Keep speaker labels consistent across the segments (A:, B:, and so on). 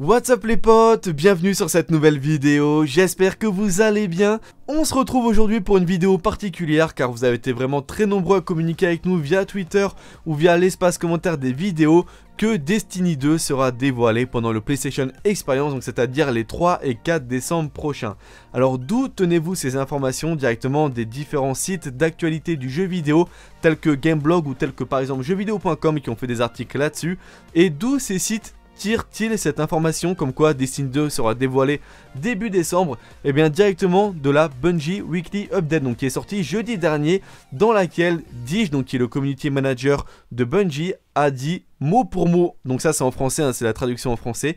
A: What's up les potes, bienvenue sur cette nouvelle vidéo, j'espère que vous allez bien. On se retrouve aujourd'hui pour une vidéo particulière car vous avez été vraiment très nombreux à communiquer avec nous via Twitter ou via l'espace commentaire des vidéos que Destiny 2 sera dévoilé pendant le PlayStation Experience, donc c'est-à-dire les 3 et 4 décembre prochains. Alors d'où tenez-vous ces informations directement des différents sites d'actualité du jeu vidéo tels que Gameblog ou tels que par exemple jeuxvideo.com qui ont fait des articles là-dessus et d'où ces sites tire-t-il cette information comme quoi Destiny 2 sera dévoilé début décembre Et eh bien directement de la Bungie Weekly Update, donc qui est sortie jeudi dernier, dans laquelle Dij, donc qui est le community manager de Bungie, a dit mot pour mot, donc ça c'est en français, hein, c'est la traduction en français,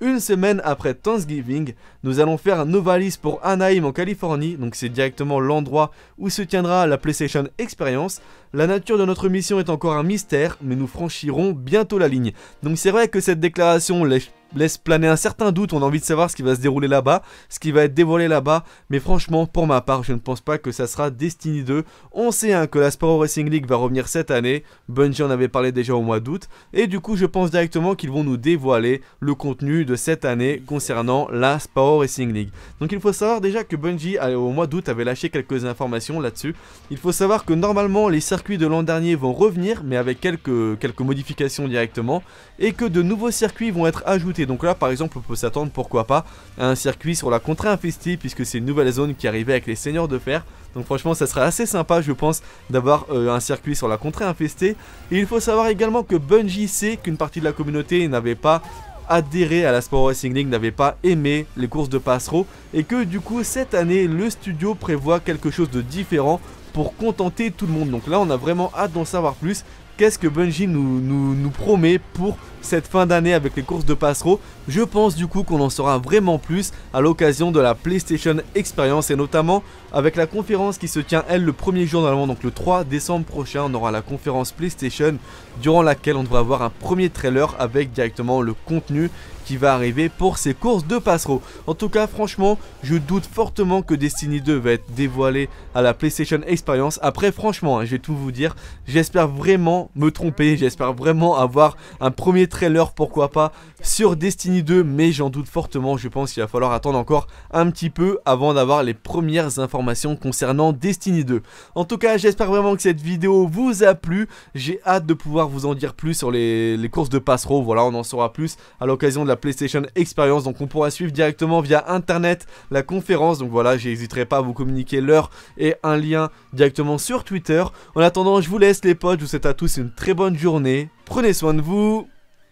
A: une semaine après Thanksgiving, nous allons faire un valises pour Anaheim en Californie, donc c'est directement l'endroit où se tiendra la PlayStation Experience. La nature de notre mission est encore un mystère, mais nous franchirons bientôt la ligne. Donc c'est vrai que cette déclaration lèche laisse planer un certain doute. On a envie de savoir ce qui va se dérouler là-bas, ce qui va être dévoilé là-bas. Mais franchement, pour ma part, je ne pense pas que ça sera Destiny 2. On sait hein, que la Sparrow Racing League va revenir cette année. Bungie en avait parlé déjà au mois d'août. Et du coup, je pense directement qu'ils vont nous dévoiler le contenu de cette année concernant la Sparrow Racing League. Donc il faut savoir déjà que Bungie, au mois d'août, avait lâché quelques informations là-dessus. Il faut savoir que normalement, les circuits de l'an dernier vont revenir, mais avec quelques, quelques modifications directement. Et que de nouveaux circuits vont être ajoutés donc là, par exemple, on peut s'attendre, pourquoi pas, à un circuit sur la contrée infestée, puisque c'est une nouvelle zone qui arrivait avec les seigneurs de fer. Donc franchement, ça serait assez sympa, je pense, d'avoir euh, un circuit sur la contrée infestée. Et il faut savoir également que Bungie sait qu'une partie de la communauté n'avait pas adhéré à la Sport Racing n'avait pas aimé les courses de passereau et que du coup cette année le studio prévoit quelque chose de différent pour contenter tout le monde. Donc là on a vraiment hâte d'en savoir plus Qu'est-ce que Bungie nous, promet pour cette fin d'année avec les courses de passereau Je pense du coup qu'on en saura vraiment plus à l'occasion de la PlayStation Experience et notamment avec la conférence qui se tient elle le premier jour normalement donc le 3 décembre prochain on aura la conférence PlayStation durant laquelle on devrait avoir un premier trailer avec directement le contenu qui va arriver pour ces courses de passereau En tout cas, franchement, je doute fortement que Destiny 2 va être dévoilé à la PlayStation Experience. Après, franchement, hein, je vais tout vous dire, j'espère vraiment me tromper. J'espère vraiment avoir un premier trailer, pourquoi pas, sur Destiny 2, mais j'en doute fortement. Je pense qu'il va falloir attendre encore un petit peu avant d'avoir les premières informations concernant Destiny 2. En tout cas, j'espère vraiment que cette vidéo vous a plu. J'ai hâte de pouvoir vous en dire plus sur les, courses de passereau. Voilà, on en saura plus à l'occasion de la PlayStation Experience. Donc on pourra suivre directement via internet la conférence. Donc voilà, j'hésiterai pas à vous communiquer l'heure et un lien directement sur Twitter. En attendant, je vous laisse les potes. Je vous souhaite à tous une très bonne journée. Prenez soin de vous.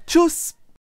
A: Tchuss